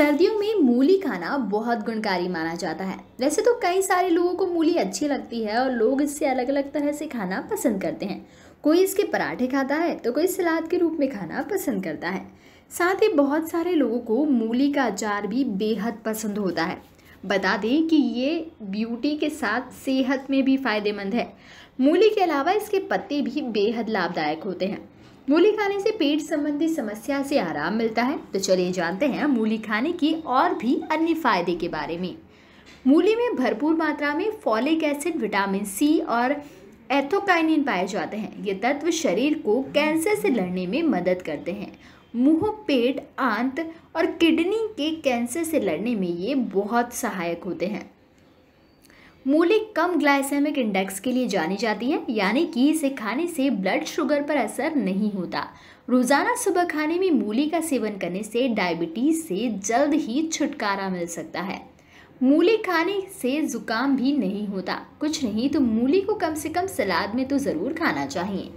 सर्दियों में मूली खाना बहुत गुणकारी माना जाता है वैसे तो कई सारे लोगों को मूली अच्छी लगती है और लोग इससे अलग अलग तरह से खाना पसंद करते हैं कोई इसके पराठे खाता है तो कोई सलाद के रूप में खाना पसंद करता है साथ ही बहुत सारे लोगों को मूली का अचार भी बेहद पसंद होता है बता दें कि ये ब्यूटी के साथ सेहत में भी फ़ायदेमंद है मूली के अलावा इसके पत्ते भी बेहद लाभदायक होते हैं मूली खाने से पेट संबंधी समस्या से आराम मिलता है तो चलिए जानते हैं मूली खाने की और भी अन्य फायदे के बारे में मूली में भरपूर मात्रा में फॉलिक एसिड विटामिन सी और एथोकाइनिन पाए जाते हैं ये तत्व शरीर को कैंसर से लड़ने में मदद करते हैं मुंह पेट आंत और किडनी के कैंसर से लड़ने में ये बहुत सहायक होते हैं मूली कम ग्लाइसेमिक इंडेक्स के लिए जानी जाती है यानी कि इसे खाने से ब्लड शुगर पर असर नहीं होता रोज़ाना सुबह खाने में मूली का सेवन करने से डायबिटीज़ से जल्द ही छुटकारा मिल सकता है मूली खाने से ज़ुकाम भी नहीं होता कुछ नहीं तो मूली को कम से कम सलाद में तो ज़रूर खाना चाहिए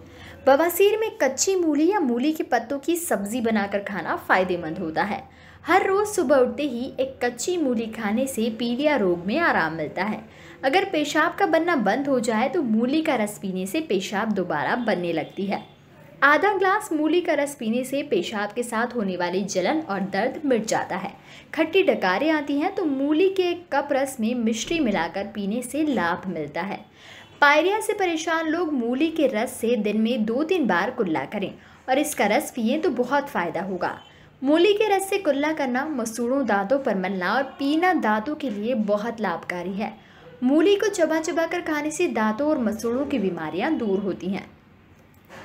बवासीर में कच्ची मूली या मूली के पत्तों की सब्जी बनाकर खाना फ़ायदेमंद होता है हर रोज़ सुबह उठते ही एक कच्ची मूली खाने से पीलिया रोग में आराम मिलता है अगर पेशाब का बनना बंद हो जाए तो मूली का रस पीने से पेशाब दोबारा बनने लगती है आधा ग्लास मूली का रस पीने से पेशाब के साथ होने वाली जलन और दर्द मिट जाता है खट्टी डकारें आती हैं तो मूली के एक कप रस में मिश्री मिलाकर पीने से लाभ मिलता है पायरिया से परेशान लोग मूली के रस से दिन में दो तीन बार कुल्ला करें और इसका रस पिए तो बहुत फ़ायदा होगा मूली के रस से कुल्ला करना मसूड़ों दांतों पर मलना और पीना दांतों के लिए बहुत लाभकारी है मूली को चबा चबा कर खाने से दांतों और मसूड़ों की बीमारियां दूर होती हैं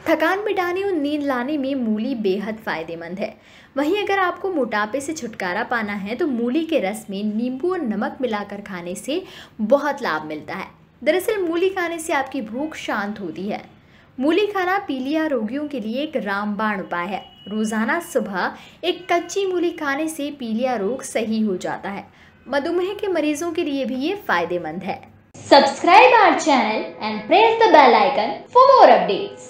थकान मिटाने और नींद लाने में मूली बेहद फ़ायदेमंद है वहीं अगर आपको मोटापे से छुटकारा पाना है तो मूली के रस में नींबू और नमक मिलाकर खाने से बहुत लाभ मिलता है दरअसल मूली खाने से आपकी भूख शांत होती है मूली खाना पीलिया रोगियों के लिए एक रामबाण उपाय है रोज़ाना सुबह एक कच्ची मूली खाने से पीलिया रोग सही हो जाता है मधुमेह के मरीजों के लिए भी ये फायदेमंद है subscribe our channel and press the bell icon for more updates